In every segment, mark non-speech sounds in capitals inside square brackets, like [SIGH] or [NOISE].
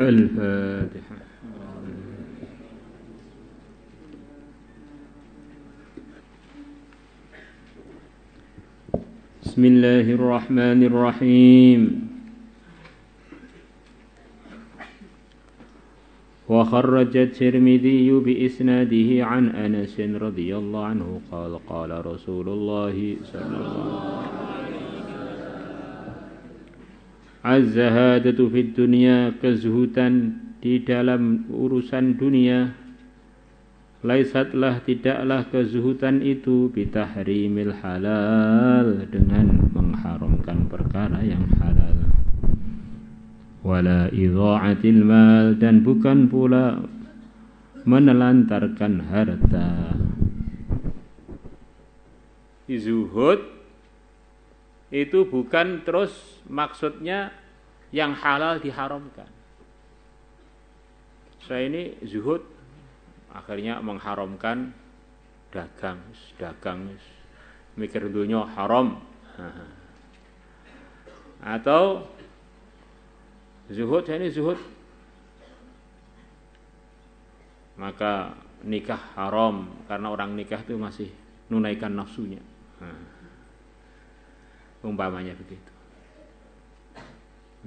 الفاتحة بسم الله الرحمن الرحيم وخرج الترمذي بإسناده عن أنس رضي الله عنه قال قال رسول الله صلى الله عليه وسلم az-zahadatu fid kezuhutan di dalam urusan dunia laisatlah tidaklah kezuhutan itu bitahrimil halal dengan mengharamkan perkara yang halal wala idha'atil mal dan bukan pula menelantarkan harta zuhud itu bukan terus maksudnya yang halal diharamkan. Saya ini zuhud akhirnya mengharamkan dagang, dagang mikir dunia haram. [LAUGHS] Atau zuhud saya ini zuhud maka nikah haram karena orang nikah itu masih menunaikan nafsunya. Nah umpamanya begitu.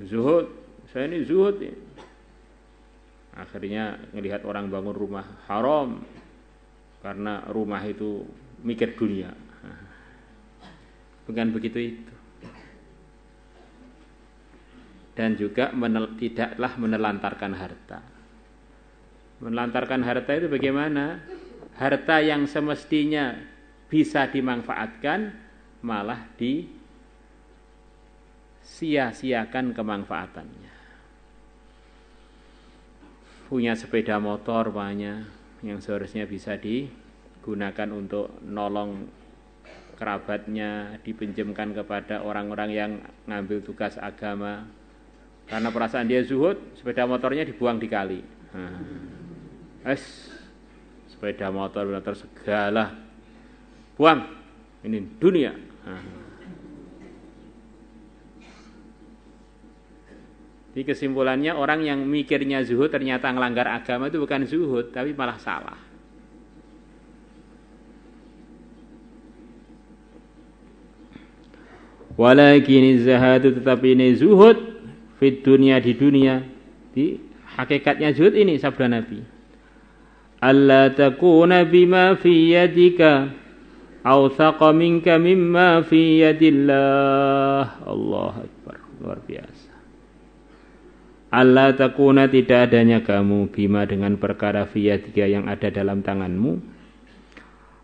Zuhud, saya ini zuhud. Ya. Akhirnya melihat orang bangun rumah haram karena rumah itu mikir dunia. Bukan begitu itu. Dan juga menel, tidaklah menelantarkan harta. Menelantarkan harta itu bagaimana? Harta yang semestinya bisa dimanfaatkan malah di sia-siakan kemanfaatannya. Punya sepeda motor banyak yang seharusnya bisa digunakan untuk nolong kerabatnya, dipinjamkan kepada orang-orang yang ngambil tugas agama. Karena perasaan dia zuhud, sepeda motornya dibuang di kali. Hmm. Nah, es, sepeda motor, benar segala. Buang, ini dunia. Hmm. Jadi kesimpulannya orang yang mikirnya zuhud ternyata ngelanggar agama itu bukan zuhud tapi malah salah. Walakin zahad tetapi ini zuhud fit dunia di dunia. Di hakikatnya zuhud ini sabda Nabi. Allah takuna bima fi yadika awthaqa minka mimma fi yadillah. Allah Akbar. Luar biasa. Allah takuna tidak adanya kamu bima dengan perkara fiyatika yang ada dalam tanganmu.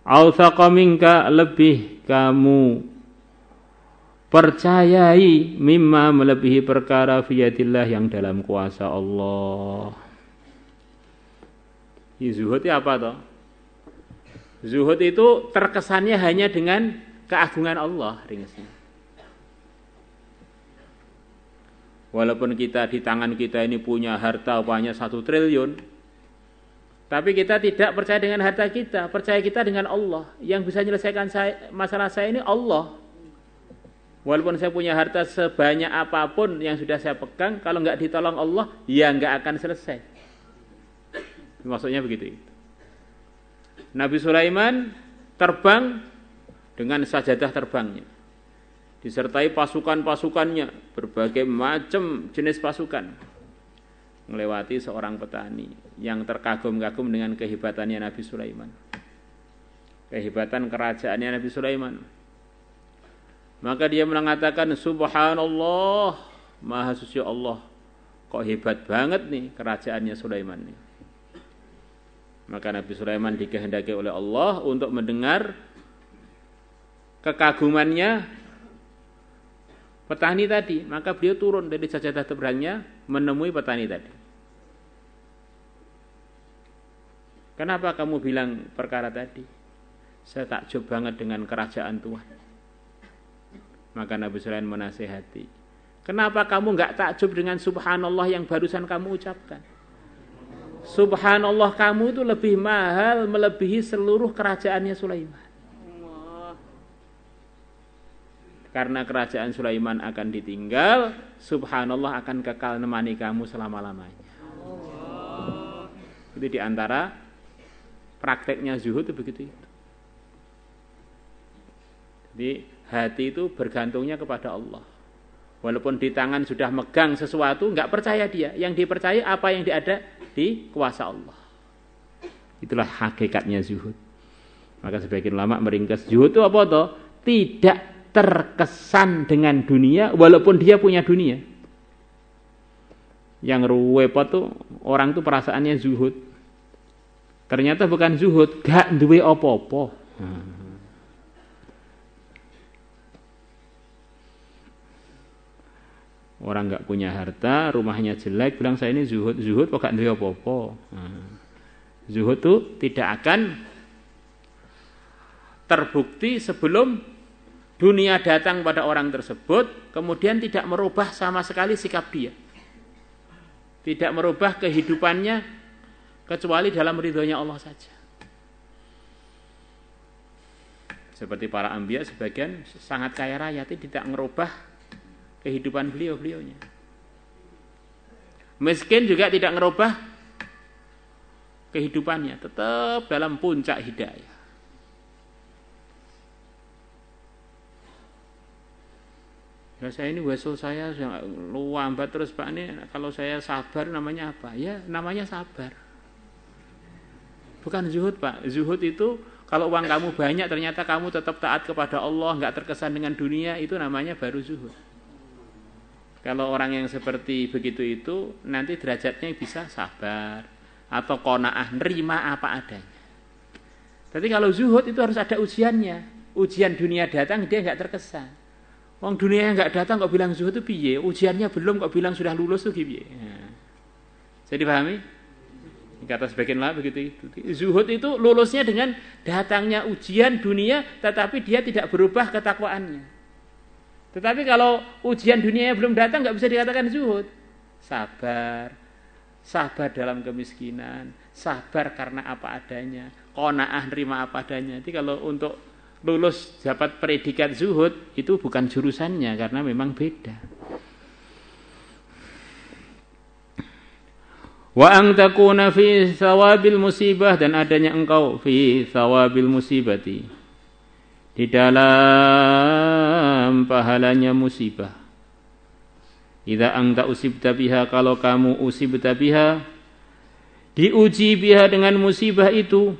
Althaqaminka lebih kamu percayai mimma melebihi perkara fiyatillah yang dalam kuasa Allah. Zuhud itu apa toh? Zuhud itu terkesannya hanya dengan keagungan Allah ringasnya. Walaupun kita di tangan kita ini punya harta banyak satu triliun, tapi kita tidak percaya dengan harta kita, percaya kita dengan Allah. Yang bisa menyelesaikan saya, masalah saya ini Allah. Walaupun saya punya harta sebanyak apapun yang sudah saya pegang, kalau nggak ditolong Allah, ya nggak akan selesai. Maksudnya begitu. Nabi Sulaiman terbang dengan sajadah terbangnya disertai pasukan-pasukannya, berbagai macam jenis pasukan. Melewati seorang petani yang terkagum-kagum dengan kehebatannya Nabi Sulaiman. Kehebatan kerajaannya Nabi Sulaiman. Maka dia mengatakan, Subhanallah, Maha Suci Allah. Kok hebat banget nih kerajaannya Sulaiman nih. Maka Nabi Sulaiman dikehendaki oleh Allah untuk mendengar kekagumannya petani tadi. Maka beliau turun dari sajadah teberangnya menemui petani tadi. Kenapa kamu bilang perkara tadi? Saya takjub banget dengan kerajaan Tuhan. Maka Nabi Sulaiman menasehati. Kenapa kamu nggak takjub dengan subhanallah yang barusan kamu ucapkan? Subhanallah kamu itu lebih mahal melebihi seluruh kerajaannya Sulaiman. karena kerajaan Sulaiman akan ditinggal, subhanallah akan kekal nemani kamu selama-lamanya. Oh. Itu diantara prakteknya zuhud begitu itu. Jadi hati itu bergantungnya kepada Allah. Walaupun di tangan sudah megang sesuatu, nggak percaya dia. Yang dipercaya apa yang diada di kuasa Allah. Itulah hakikatnya zuhud. Maka sebagian lama meringkas zuhud itu apa toh? Tidak terkesan dengan dunia walaupun dia punya dunia. Yang ruwepo tuh orang tuh perasaannya zuhud. Ternyata bukan zuhud, gak duwe opo-opo. Orang gak punya harta, rumahnya jelek, bilang saya ini zuhud. Zuhud kok gak duwe opo-opo. Zuhud tuh tidak akan terbukti sebelum dunia datang pada orang tersebut, kemudian tidak merubah sama sekali sikap dia. Tidak merubah kehidupannya, kecuali dalam ridhonya Allah saja. Seperti para ambiya sebagian sangat kaya raya, tidak merubah kehidupan beliau-beliaunya. Miskin juga tidak merubah kehidupannya, tetap dalam puncak hidayah. Ya saya ini wesel saya luambat terus Pak ini kalau saya sabar namanya apa? Ya namanya sabar. Bukan zuhud Pak. Zuhud itu kalau uang kamu banyak ternyata kamu tetap taat kepada Allah, nggak terkesan dengan dunia itu namanya baru zuhud. Kalau orang yang seperti begitu itu nanti derajatnya bisa sabar atau konaah nerima apa adanya. Tapi kalau zuhud itu harus ada ujiannya. Ujian dunia datang dia nggak terkesan Wong dunia yang nggak datang kok bilang zuhud itu piye? Ujiannya belum kok bilang sudah lulus tuh piye? Saya dipahami? Kata sebagian lah begitu itu. Zuhud itu lulusnya dengan datangnya ujian dunia, tetapi dia tidak berubah ketakwaannya. Tetapi kalau ujian yang belum datang, nggak bisa dikatakan zuhud. Sabar, sabar dalam kemiskinan, sabar karena apa adanya, kona'ah nerima apa adanya. Jadi kalau untuk lulus dapat predikat zuhud itu bukan jurusannya karena memang beda. Wa ang takuna fi thawabil musibah dan adanya engkau fi thawabil musibati di dalam pahalanya musibah. Idza anta usib tabiha kalau kamu usib tabiha diuji biha dengan musibah itu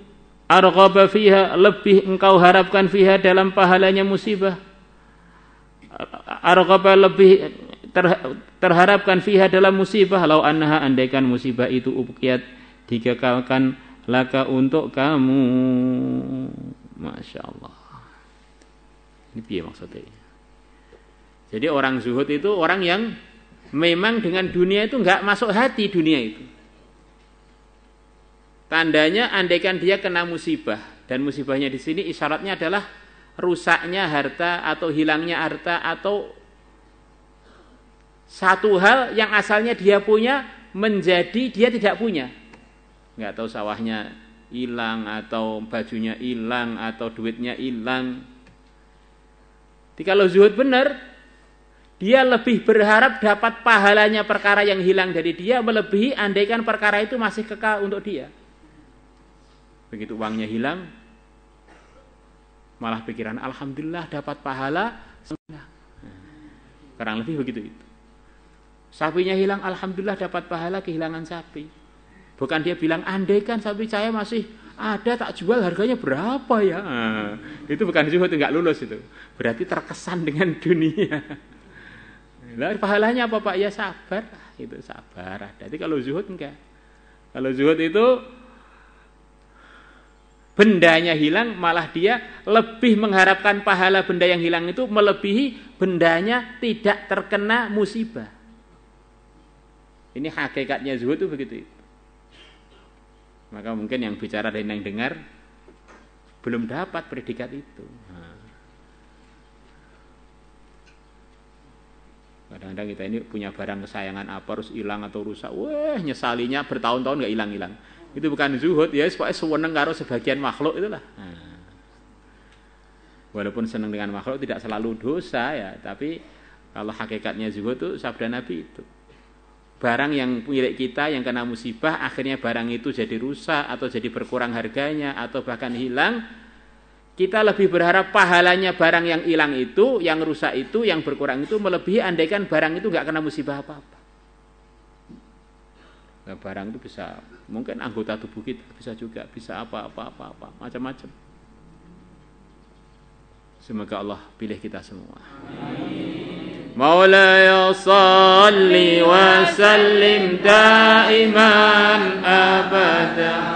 arghaba fiha lebih engkau harapkan fiha dalam pahalanya musibah arghaba lebih ter, terharapkan fiha dalam musibah lau anha andaikan musibah itu ubqiyat dikekalkan laka untuk kamu Masya Allah ini dia maksudnya jadi orang zuhud itu orang yang memang dengan dunia itu nggak masuk hati dunia itu Tandanya andaikan dia kena musibah dan musibahnya di sini isyaratnya adalah rusaknya harta atau hilangnya harta atau satu hal yang asalnya dia punya menjadi dia tidak punya. Enggak tahu sawahnya hilang atau bajunya hilang atau duitnya hilang. Kalau zuhud benar, dia lebih berharap dapat pahalanya perkara yang hilang dari dia melebihi andaikan perkara itu masih kekal untuk dia. Begitu uangnya hilang, malah pikiran alhamdulillah dapat pahala. Nah, kurang lebih begitu itu. Sapinya hilang, alhamdulillah dapat pahala kehilangan sapi. Bukan dia bilang andai kan sapi saya masih ada tak jual harganya berapa ya? Nah, itu bukan zuhud nggak lulus itu. Berarti terkesan dengan dunia. Lah pahalanya apa Pak? Ya sabar, itu sabar. Jadi kalau zuhud enggak. Kalau zuhud itu bendanya hilang malah dia lebih mengharapkan pahala benda yang hilang itu melebihi bendanya tidak terkena musibah. Ini hakikatnya zuhud itu begitu. Maka mungkin yang bicara dan yang dengar belum dapat predikat itu. Kadang-kadang kita ini punya barang kesayangan apa harus hilang atau rusak. Wah, nyesalinya bertahun-tahun nggak hilang-hilang. Itu bukan zuhud, ya pokoknya seweneng karo sebagian makhluk itulah. Walaupun seneng dengan makhluk tidak selalu dosa ya, tapi kalau hakikatnya zuhud itu sabda Nabi itu. Barang yang milik kita yang kena musibah akhirnya barang itu jadi rusak atau jadi berkurang harganya atau bahkan hilang kita lebih berharap pahalanya barang yang hilang itu, yang rusak itu, yang berkurang itu melebihi andaikan barang itu nggak kena musibah apa-apa. Nah, barang itu bisa mungkin anggota tubuh kita bisa juga bisa apa apa apa apa macam-macam semoga Allah pilih kita semua مولاي صل وسلم دائما